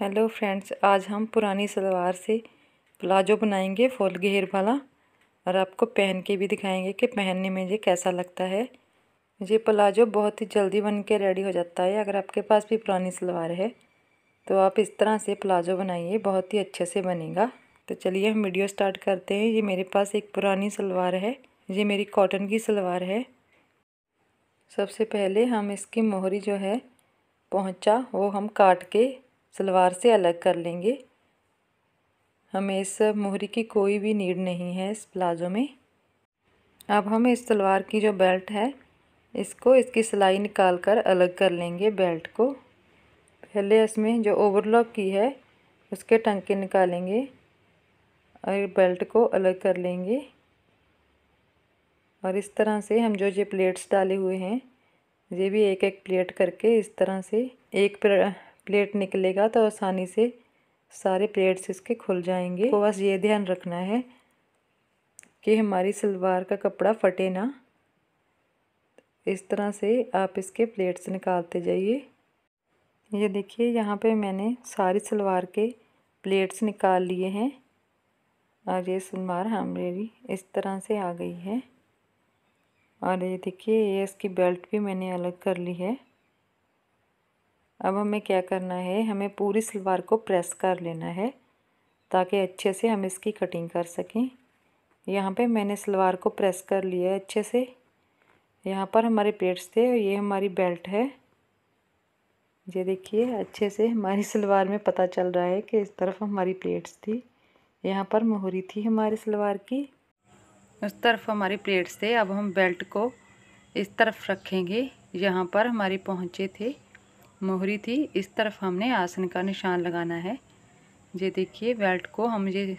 Hello friends आज हम पुरानी सलवार से प्लाजो बनाएंगे फुल घेर वाला और आपको पहन के भी दिखाएंगे कि पहनने में ये कैसा लगता है ये प्लाजो बहुत ही जल्दी बन के रेडी हो जाता है अगर आपके पास भी पुरानी सलवार है तो आप इस तरह से प्लाजो बनाइए बहुत ही अच्छे से बनेगा तो चलिए हम वीडियो स्टार्ट करते हैं ये मेरे पास एक पुरानी सलवार है ये मेरी कॉटन की सलवार है सबसे पहले हम इसकी मोहरी जो है पहुँचा वो हम काट के सलवार से अलग कर लेंगे हमें इस मोहरी की कोई भी नीड नहीं है इस प्लाज़ो में अब हम इस सलवार की जो बेल्ट है इसको इसकी सिलाई निकाल कर अलग कर लेंगे बेल्ट को पहले इसमें जो ओवरलॉक की है उसके टंके निकालेंगे और बेल्ट को अलग कर लेंगे और इस तरह से हम जो ये प्लेट्स डाले हुए हैं ये भी एक एक प्लेट करके इस तरह से एक प्लेट निकलेगा तो आसानी से सारे प्लेट्स इसके खुल जाएंगे तो बस ये ध्यान रखना है कि हमारी सलवार का कपड़ा फटे ना इस तरह से आप इसके प्लेट्स निकालते जाइए ये देखिए यहाँ पे मैंने सारी सलवार के प्लेट्स निकाल लिए हैं और ये सलवार हमारी इस तरह से आ गई है और ये देखिए ये इसकी बेल्ट भी मैंने अलग कर ली है अब हमें क्या करना है हमें पूरी सलवार को प्रेस कर लेना है ताकि अच्छे से हम इसकी कटिंग कर सकें यहाँ पे मैंने सलवार को प्रेस कर लिया है अच्छे से यहाँ पर हमारे पेट्स थे और ये हमारी बेल्ट है ये देखिए अच्छे से हमारी सलवार में पता चल रहा है कि इस तरफ हमारी प्लेट्स थी यहाँ पर मोहरी थी हमारी सलवार की उस तरफ हमारी प्लेट्स थे अब हम बेल्ट को इस तरफ रखेंगे यहाँ पर हमारी पहुँचे थे मोहरी थी इस तरफ हमने आसन का निशान लगाना है ये देखिए बेल्ट को हम ये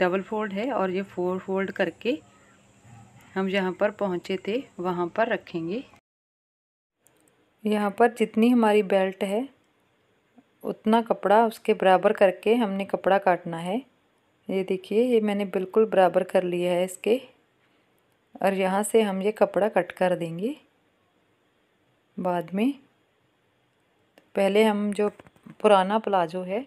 डबल फोल्ड है और ये फोर फोल्ड करके हम जहाँ पर पहुँचे थे वहाँ पर रखेंगे यहाँ पर जितनी हमारी बेल्ट है उतना कपड़ा उसके बराबर करके हमने कपड़ा काटना है ये देखिए ये मैंने बिल्कुल बराबर कर लिया है इसके और यहाँ से हम ये कपड़ा कट कर देंगे बाद में पहले हम जो पुराना प्लाजो है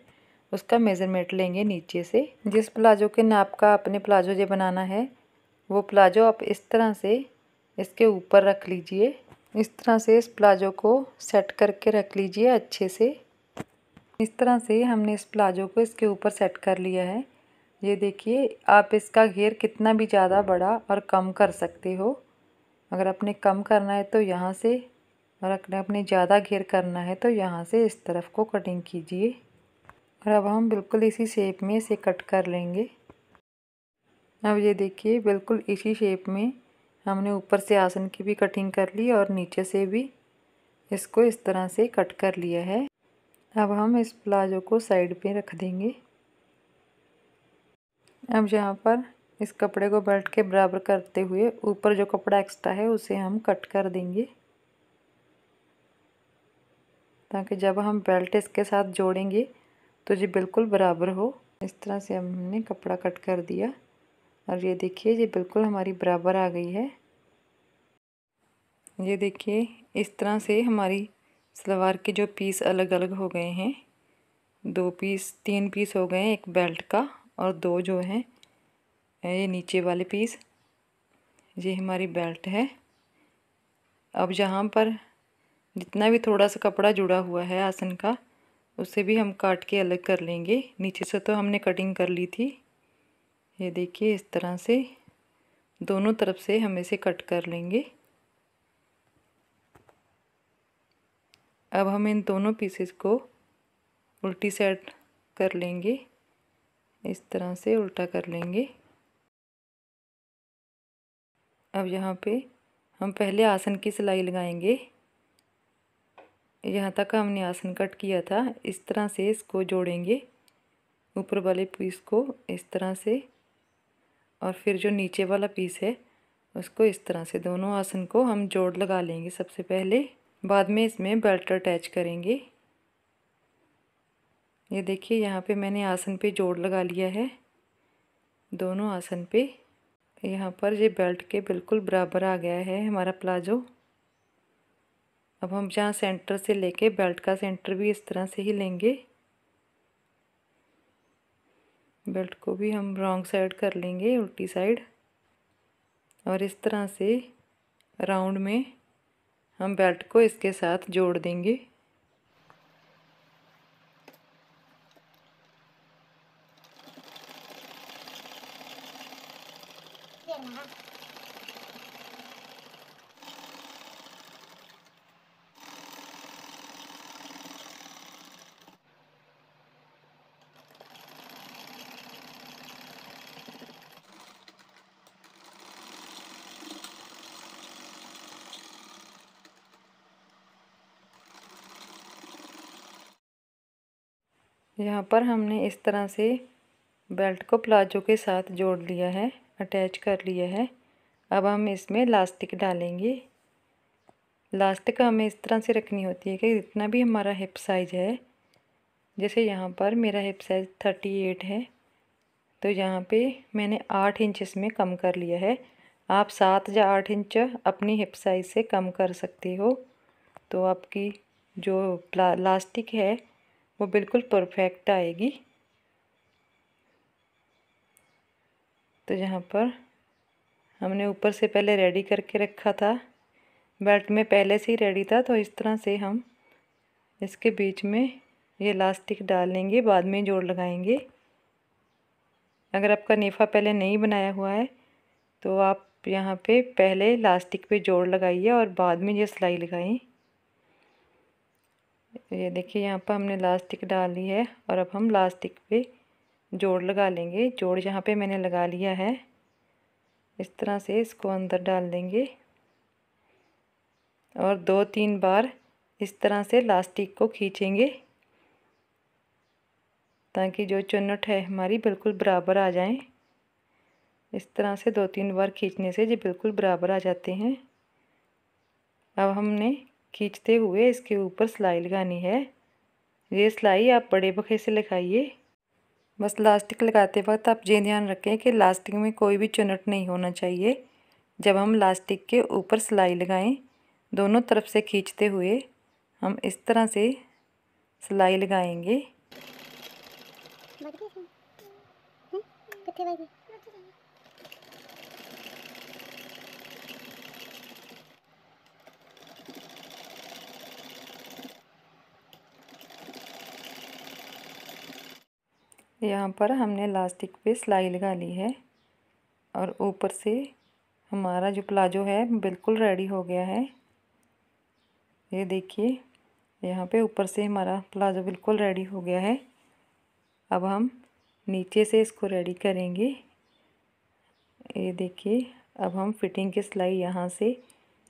उसका मेज़रमेंट लेंगे नीचे से जिस प्लाजो के नाप का अपने प्लाजो जो बनाना है वो प्लाजो आप इस तरह से इसके ऊपर रख लीजिए इस तरह से इस प्लाजो को सेट करके रख लीजिए अच्छे से इस तरह से हमने इस प्लाजो को इसके ऊपर सेट कर लिया है ये देखिए आप इसका घेर कितना भी ज़्यादा बड़ा और कम कर सकते हो अगर आपने कम करना है तो यहाँ से और अगर आपने ज़्यादा घेर करना है तो यहाँ से इस तरफ को कटिंग कीजिए और अब हम बिल्कुल इसी शेप में इसे कट कर लेंगे अब ये देखिए बिल्कुल इसी शेप में हमने ऊपर से आसन की भी कटिंग कर ली और नीचे से भी इसको इस तरह से कट कर लिया है अब हम इस प्लाजो को साइड पे रख देंगे अब यहाँ पर इस कपड़े को बेल्ट के बराबर करते हुए ऊपर जो कपड़ा एक्स्ट्रा है उसे हम कट कर देंगे ताकि जब हम बेल्ट इसके साथ जोड़ेंगे तो ये बिल्कुल बराबर हो इस तरह से हमने कपड़ा कट कर दिया और ये देखिए ये बिल्कुल हमारी बराबर आ गई है ये देखिए इस तरह से हमारी सलवार के जो पीस अलग अलग हो गए हैं दो पीस तीन पीस हो गए हैं एक बेल्ट का और दो जो हैं ये नीचे वाले पीस ये हमारी बेल्ट है अब जहाँ पर जितना भी थोड़ा सा कपड़ा जुड़ा हुआ है आसन का उसे भी हम काट के अलग कर लेंगे नीचे से तो हमने कटिंग कर ली थी ये देखिए इस तरह से दोनों तरफ से हम इसे कट कर लेंगे अब हम इन दोनों पीसेस को उल्टी सेट कर लेंगे इस तरह से उल्टा कर लेंगे अब यहाँ पे हम पहले आसन की सिलाई लगाएंगे यहाँ तक हमने आसन कट किया था इस तरह से इसको जोड़ेंगे ऊपर वाले पीस को इस तरह से और फिर जो नीचे वाला पीस है उसको इस तरह से दोनों आसन को हम जोड़ लगा लेंगे सबसे पहले बाद में इसमें बेल्ट अटैच करेंगे ये देखिए यहाँ पे मैंने आसन पे जोड़ लगा लिया है दोनों आसन पे यहाँ पर ये बेल्ट के बिल्कुल बराबर आ गया है हमारा प्लाजो अब हम जहाँ सेंटर से लेके बेल्ट का सेंटर भी इस तरह से ही लेंगे बेल्ट को भी हम रॉन्ग साइड कर लेंगे उल्टी साइड और इस तरह से राउंड में हम बेल्ट को इसके साथ जोड़ देंगे Yeah. यहाँ पर हमने इस तरह से बेल्ट को प्लाजो के साथ जोड़ लिया है अटैच कर लिया है अब हम इसमें लास्टिक डालेंगे लास्टिक हमें इस तरह से रखनी होती है कि जितना भी हमारा हिप साइज़ है जैसे यहाँ पर मेरा हिप साइज़ थर्टी एट है तो यहाँ पे मैंने आठ इंच इसमें कम कर लिया है आप सात या आठ इंच अपनी हिप साइज़ से कम कर सकते हो तो आपकी जो प्ला लास्टिक है वो बिल्कुल परफेक्ट आएगी तो यहाँ पर हमने ऊपर से पहले रेडी करके रखा था बेल्ट में पहले से ही रेडी था तो इस तरह से हम इसके बीच में ये लास्टिक डाल लेंगे बाद में जोड़ लगाएंगे अगर आपका नेफा पहले नहीं बनाया हुआ है तो आप यहाँ पे पहले लास्टिक पे जोड़ लगाइए और बाद में ये सिलाई लगाएं तो ये देखिए यहाँ पर हमने लास्टिक डाल ली है और अब हम लास्टिक पे जोड़ लगा लेंगे जोड़ यहाँ पे मैंने लगा लिया है इस तरह से इसको अंदर डाल देंगे और दो तीन बार इस तरह से लास्टिक को खींचेंगे ताकि जो चुनट है हमारी बिल्कुल बराबर आ जाएं इस तरह से दो तीन बार खींचने से ये बिल्कुल बराबर आ जाते हैं अब हमने खींचते हुए इसके ऊपर सिलाई लगानी है ये सिलाई आप बड़े बखे से लगाइए बस लास्टिक लगाते वक्त आप ये ध्यान रखें कि लास्टिक में कोई भी चुनट नहीं होना चाहिए जब हम लास्टिक के ऊपर सिलाई लगाएं दोनों तरफ से खींचते हुए हम इस तरह से सिलाई लगाएंगे यहाँ पर हमने लास्टिक पे सिलाई लगा ली है और ऊपर से हमारा जो प्लाजो है बिल्कुल रेडी हो गया है ये देखिए यहाँ पे ऊपर से हमारा प्लाजो बिल्कुल रेडी हो गया है अब हम नीचे से इसको रेडी करेंगे ये देखिए अब हम फिटिंग की सिलाई यहाँ से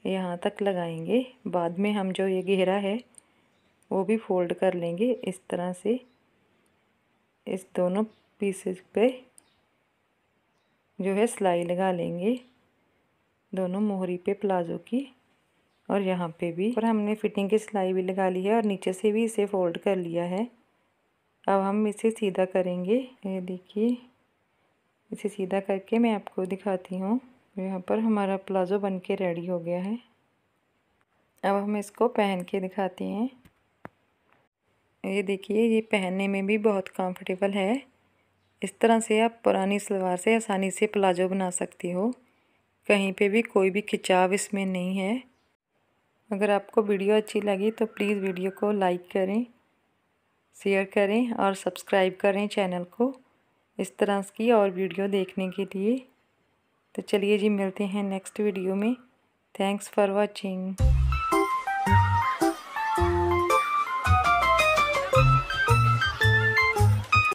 यहाँ तक लगाएंगे बाद में हम जो ये घेरा है वो भी फोल्ड कर लेंगे इस तरह से इस दोनों पीसेस पे जो है सिलाई लगा लेंगे दोनों मोहरी पे प्लाजो की और यहाँ पे भी और हमने फिटिंग की सिलाई भी लगा ली है और नीचे से भी इसे फोल्ड कर लिया है अब हम इसे सीधा करेंगे ये देखिए इसे सीधा करके मैं आपको दिखाती हूँ यहाँ पर हमारा प्लाजो बन के रेडी हो गया है अब हम इसको पहन के दिखाते हैं ये देखिए ये पहनने में भी बहुत कंफर्टेबल है इस तरह से आप पुरानी सलवार से आसानी से प्लाजो बना सकती हो कहीं पे भी कोई भी खिंचाव इसमें नहीं है अगर आपको वीडियो अच्छी लगी तो प्लीज़ वीडियो को लाइक करें शेयर करें और सब्सक्राइब करें चैनल को इस तरह की और वीडियो देखने के लिए तो चलिए जी मिलते हैं नेक्स्ट वीडियो में थैंक्स फॉर वॉचिंग